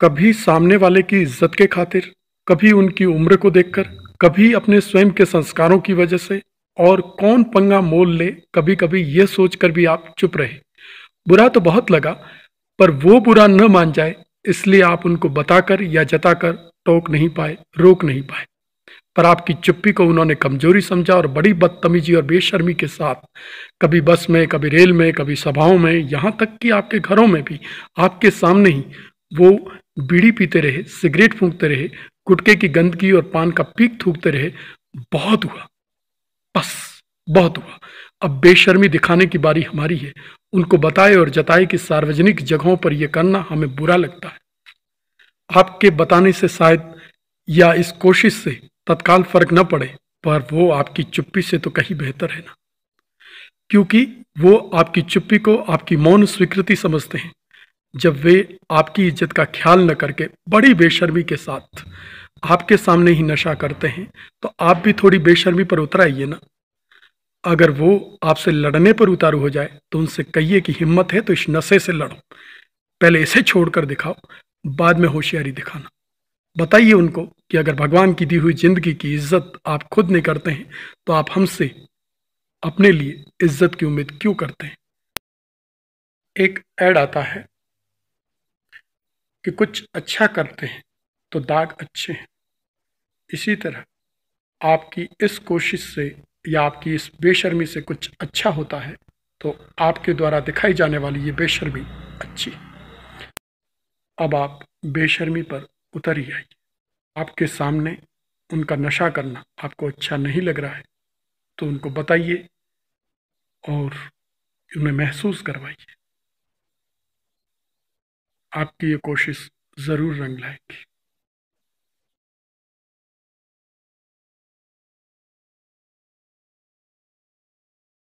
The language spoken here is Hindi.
कभी सामने वाले की इज्जत के खातिर कभी उनकी उम्र को देखकर कभी अपने स्वयं के संस्कारों की वजह से और कौन पंगा मोल ले कभी कभी ये सोचकर भी आप चुप रहे बुरा तो बहुत लगा पर वो बुरा न मान जाए इसलिए आप उनको बताकर या जताकर टोक नहीं पाए रोक नहीं पाए पर आपकी चुप्पी को उन्होंने कमजोरी समझा और बड़ी बदतमीजी और बेशर्मी के साथ कभी बस में कभी रेल में कभी सभाओं में यहाँ तक कि आपके घरों में भी आपके सामने ही वो बीड़ी पीते रहे सिगरेट फूंकते रहे गुटके की गंदगी और पान का पीक थूकते रहे बहुत हुआ बस बहुत हुआ अब बेशर्मी दिखाने की बारी हमारी है उनको बताए और जताए कि सार्वजनिक जगहों पर यह करना हमें बुरा लगता है आपके बताने से शायद या इस कोशिश से तत्काल फर्क न पड़े पर वो आपकी चुप्पी से तो कहीं बेहतर है ना क्योंकि वो आपकी चुप्पी को आपकी मौन स्वीकृति समझते हैं जब वे आपकी इज्जत का ख्याल न करके बड़ी बेशर्मी के साथ आपके सामने ही नशा करते हैं तो आप भी थोड़ी बेशर्मी पर उतर आइए ना अगर वो आपसे लड़ने पर उतारू हो जाए तो उनसे कहिए कि हिम्मत है तो इस नशे से लड़ो पहले इसे छोड़कर दिखाओ बाद में होशियारी दिखाना बताइए उनको कि अगर भगवान की दी हुई जिंदगी की इज्जत आप खुद नहीं करते हैं तो आप हमसे अपने लिए इज्जत की उम्मीद क्यों करते हैं एक ऐड आता है कि कुछ अच्छा करते हैं तो दाग अच्छे हैं इसी तरह आपकी इस कोशिश से या आपकी इस बेशर्मी से कुछ अच्छा होता है तो आपके द्वारा दिखाई जाने वाली ये बेशर्मी अच्छी अब आप बेशर्मी पर उतर ही आइए आपके सामने उनका नशा करना आपको अच्छा नहीं लग रहा है तो उनको बताइए और उन्हें महसूस करवाइए आपकी ये कोशिश ज़रूर रंग लाएगी